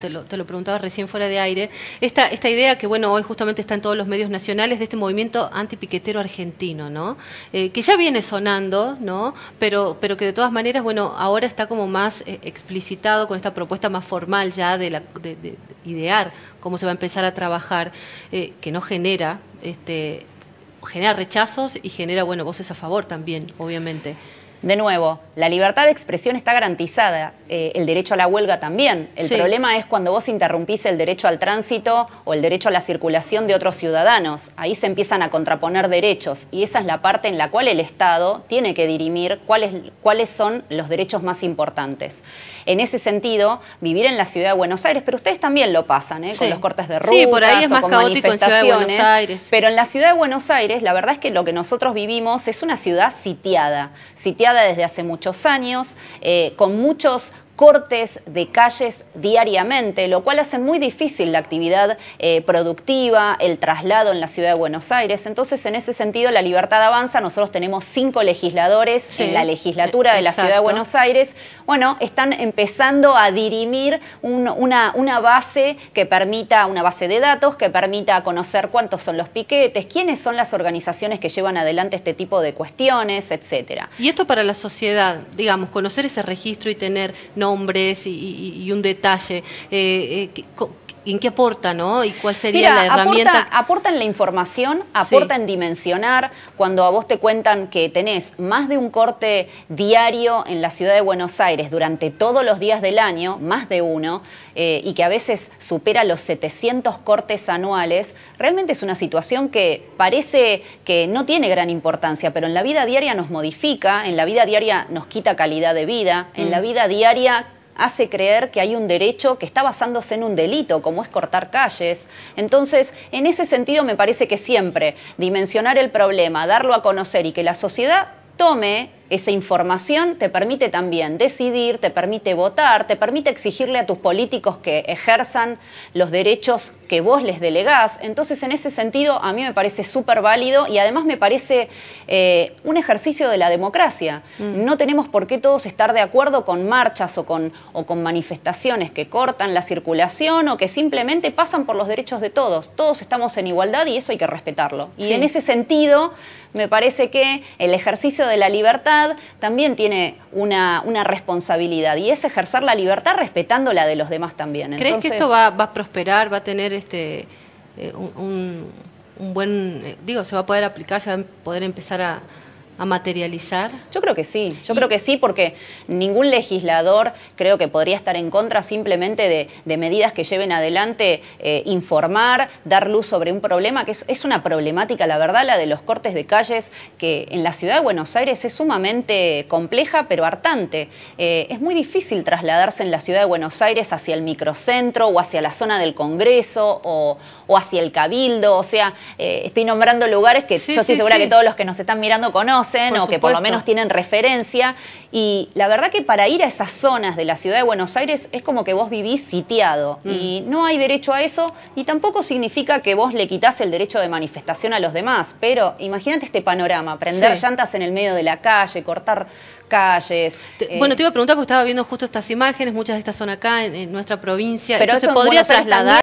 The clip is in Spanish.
Te lo, te lo, preguntaba recién fuera de aire, esta, esta idea que bueno hoy justamente está en todos los medios nacionales de este movimiento antipiquetero argentino, ¿no? Eh, que ya viene sonando, ¿no? Pero, pero que de todas maneras, bueno, ahora está como más eh, explicitado con esta propuesta más formal ya de, la, idear cómo se va a empezar a trabajar, eh, que no genera, este, genera rechazos y genera, bueno, voces a favor también, obviamente. De nuevo, la libertad de expresión está garantizada, eh, el derecho a la huelga también. El problema es cuando vos interrumpís el derecho al tránsito o el derecho a la circulación de otros ciudadanos. Ahí se empiezan a contraponer derechos y esa es la parte en la cual el Estado tiene que dirimir cuáles, cuáles son los derechos más importantes. En ese sentido, vivir en la ciudad de Buenos Aires, pero ustedes también lo pasan, ¿eh? con los cortes de rutas sí, por ahí es más con En ciudad Pero en la ciudad de Buenos Aires, la verdad es que lo que nosotros vivimos es una ciudad sitiada, sitiada desde hace muchos años, eh, con muchos cortes de calles diariamente, lo cual hace muy difícil la actividad eh, productiva, el traslado en la ciudad de Buenos Aires. Entonces, en ese sentido, la libertad avanza. Nosotros tenemos cinco legisladores en la e- legislatura de la ciudad de Buenos Aires. Bueno, están empezando a dirimir una, una base que permita, una base de datos que permita conocer cuántos son los piquetes, quiénes son las organizaciones que llevan adelante este tipo de cuestiones, etcétera. Y esto para la sociedad, digamos, conocer ese registro y tener no hombres y, un detalle. Eh, eh, en qué aporta, ¿no? ¿Y cuál sería la herramienta? Aporta, aporta, en la información, aporta en dimensionar. Cuando a vos te cuentan que tenés más de un corte diario en la ciudad de Buenos Aires durante todos los días del año, más de uno, eh, y que a veces supera los 700 cortes anuales, realmente es una situación que parece que no tiene gran importancia, pero en la vida diaria nos modifica, en la vida diaria nos quita calidad de vida, en la mm. vida diaria hace creer que hay un derecho que está basándose en un delito, como es cortar calles. Entonces, en ese sentido me parece que siempre dimensionar el problema, darlo a conocer y que la sociedad tome esa información te permite también decidir, te permite votar, te permite exigirle a tus políticos que ejerzan los derechos que vos les delegás. Entonces, en ese sentido, a mí me parece súper válido y además me parece eh, un ejercicio de la democracia. Mm. No tenemos por qué todos estar de acuerdo con marchas o con, o con manifestaciones que cortan la circulación o que simplemente pasan por los derechos de todos. Todos estamos en igualdad y eso hay que respetarlo. Y en ese sentido, me parece que el ejercicio de la libertad también tiene una, responsabilidad y es ejercer la libertad respetando la de los demás también. ¿Crees que esto va, va, a prosperar, va a tener este eh, un, un, buen, eh, digo, se va a poder aplicar, se va a poder empezar a, a materializar? Yo creo que sí, yo creo que sí porque ningún legislador creo que podría estar en contra simplemente de, medidas que lleven adelante eh, informar, dar luz sobre un problema que es, una problemática, la verdad, la de los cortes de calles que en la ciudad de Buenos Aires es sumamente compleja pero hartante. Eh, es muy difícil trasladarse en la ciudad de Buenos Aires hacia el microcentro o hacia la zona del Congreso o, hacia el Cabildo, o sea, eh, estoy nombrando lugares que yo estoy segura que todos los que nos están mirando conocen o que por lo menos tienen referencia. Y la verdad que para ir a esas zonas de la ciudad de Buenos Aires es como que vos vivís sitiado mm. y no hay derecho a eso y tampoco significa que vos le quitas el derecho de manifestación a los demás. Pero imagínate este panorama, prender llantas en el medio de la calle, cortar calles. Eh, bueno, te iba a preguntar porque estaba viendo justo estas imágenes, muchas de estas son acá en, nuestra provincia. Pero se podría trasladar...